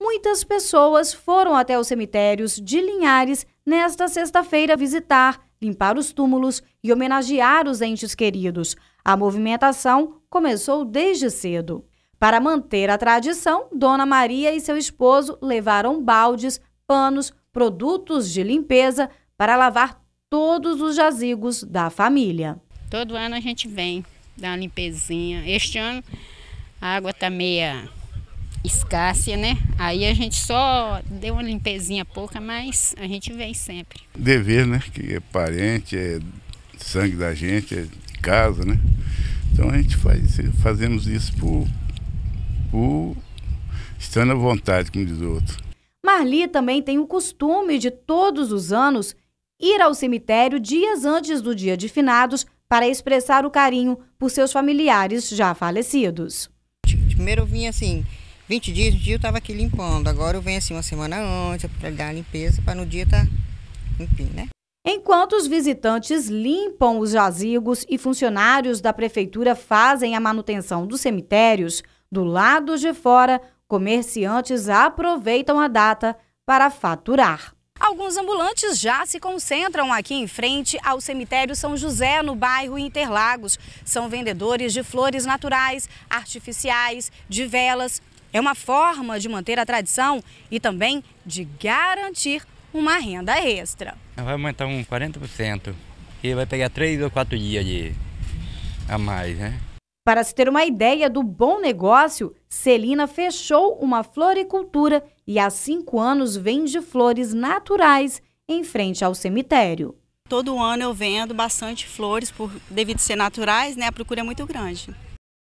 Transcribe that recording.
Muitas pessoas foram até os cemitérios de Linhares nesta sexta-feira visitar, limpar os túmulos e homenagear os entes queridos. A movimentação começou desde cedo. Para manter a tradição, Dona Maria e seu esposo levaram baldes, panos, produtos de limpeza para lavar todos os jazigos da família. Todo ano a gente vem dar uma limpezinha. Este ano a água está meia escássea, né? Aí a gente só deu uma limpezinha pouca, mas a gente vem sempre. Dever, né? Que é parente, é sangue da gente, é de casa, né? Então a gente faz, fazemos isso por, por estando à vontade, como diz o outro. Marli também tem o costume de todos os anos ir ao cemitério dias antes do dia de finados para expressar o carinho por seus familiares já falecidos. Primeiro eu vim assim, 20 dias, 20 dias eu tava aqui limpando. Agora eu venho assim uma semana antes é para dar a limpeza, para no dia tá limpinho, né? Enquanto os visitantes limpam os jazigos e funcionários da prefeitura fazem a manutenção dos cemitérios, do lado de fora, comerciantes aproveitam a data para faturar. Alguns ambulantes já se concentram aqui em frente ao cemitério São José, no bairro Interlagos. São vendedores de flores naturais, artificiais, de velas, é uma forma de manter a tradição e também de garantir uma renda extra. Vai aumentar um 40% e vai pegar três ou quatro dias de... a mais, né? Para se ter uma ideia do bom negócio, Celina fechou uma floricultura e há cinco anos vende flores naturais em frente ao cemitério. Todo ano eu vendo bastante flores, por devido ser naturais, né? A procura é muito grande.